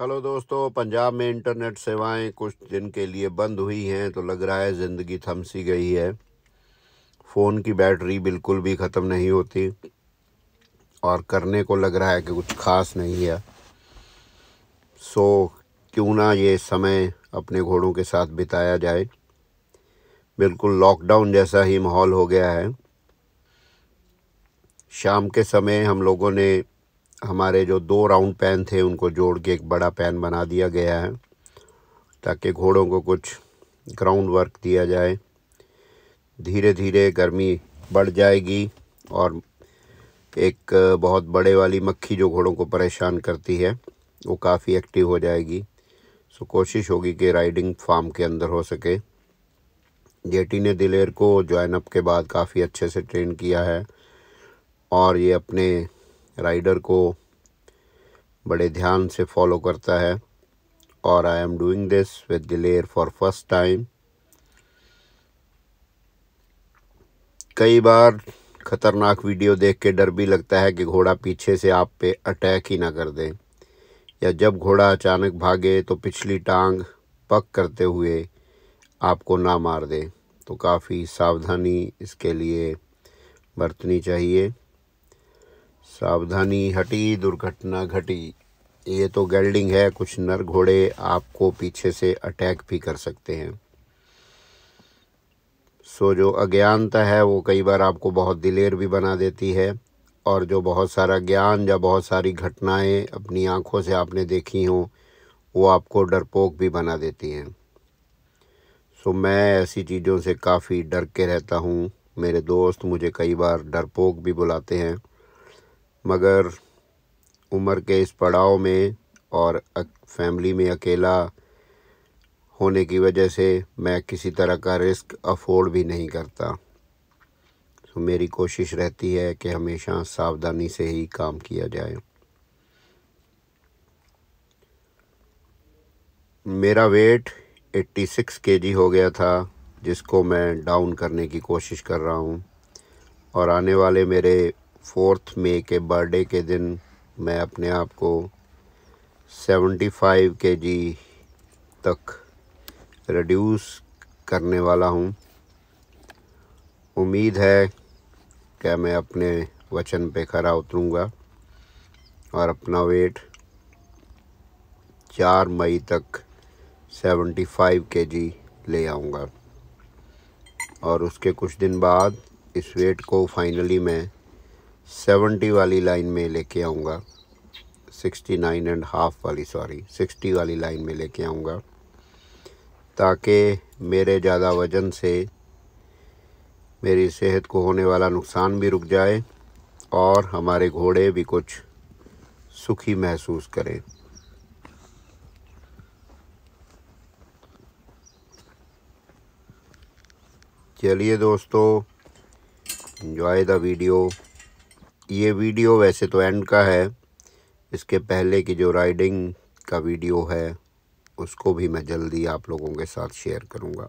hello दोस्तों पंजाब में internet सेवाएं कुछ दिन के लिए बंद हुई हैं तो लग रहा है ज़िंदगी थमसी गई है फ़ोन की बैटरी बिल्कुल भी ख़त्म नहीं होती और करने को लग रहा है कि कुछ ख़ास नहीं है सो क्यों ना ये समय अपने घोड़ों के साथ बिताया जाए बिल्कुल लॉकडाउन जैसा ही माहौल हो गया है शाम के समय हम लोगों ने हमारे जो दो राउंड पैन थे उनको जोड़ के एक बड़ा पैन बना दिया गया है ताकि घोड़ों को कुछ ग्राउंड वर्क दिया जाए धीरे धीरे गर्मी बढ़ जाएगी और एक बहुत बड़े वाली मक्खी जो घोड़ों को परेशान करती है वो काफ़ी एक्टिव हो जाएगी सो कोशिश होगी कि राइडिंग फार्म के अंदर हो सके जेटी ने दिलेर को ज्वाइन अप के बाद काफ़ी अच्छे से ट्रेन किया है और ये अपने राइडर को बड़े ध्यान से फॉलो करता है और I am doing this with Diler for first time कई बार ख़तरनाक वीडियो देख के डर भी लगता है कि घोड़ा पीछे से आप पे अटैक ही ना कर दे या जब घोड़ा अचानक भागे तो पिछली टांग पक करते हुए आपको ना मार दे तो काफ़ी सावधानी इसके लिए बरतनी चाहिए सावधानी हटी दुर्घटना घटी ये तो गेल्डिंग है कुछ नर घोड़े आपको पीछे से अटैक भी कर सकते हैं सो जो अज्ञानता है वो कई बार आपको बहुत दिलेर भी बना देती है और जो बहुत सारा ज्ञान या बहुत सारी घटनाएं अपनी आँखों से आपने देखी हों वो आपको डरपोक भी बना देती हैं सो मैं ऐसी चीज़ों से काफ़ी डर के रहता हूँ मेरे दोस्त मुझे कई बार डरपोक भी बुलाते हैं मगर उम्र के इस पड़ाव में और फैमिली में अकेला होने की वजह से मैं किसी तरह का रिस्क अफोर्ड भी नहीं करता तो मेरी कोशिश रहती है कि हमेशा सावधानी से ही काम किया जाए मेरा वेट 86 सिक्स हो गया था जिसको मैं डाउन करने की कोशिश कर रहा हूँ और आने वाले मेरे फोर्थ मे के बर्थडे के दिन मैं अपने आप को 75 फाइव के जी तक रिड्यूस करने वाला हूँ उम्मीद है कि मैं अपने वचन पे खरा उतरूँगा और अपना वेट चार मई तक 75 फाइव के जी ले आऊँगा और उसके कुछ दिन बाद इस वेट को फाइनली मैं सेवेंटी वाली लाइन में लेके आऊँगा सिक्सटी नाइन एंड हाफ वाली सॉरी सिक्सटी वाली लाइन में लेके आऊँगा ताकि मेरे ज़्यादा वज़न से मेरी सेहत को होने वाला नुकसान भी रुक जाए और हमारे घोड़े भी कुछ सुखी महसूस करें चलिए दोस्तों इन्जॉय द वीडियो ये वीडियो वैसे तो एंड का है इसके पहले की जो राइडिंग का वीडियो है उसको भी मैं जल्दी आप लोगों के साथ शेयर करूँगा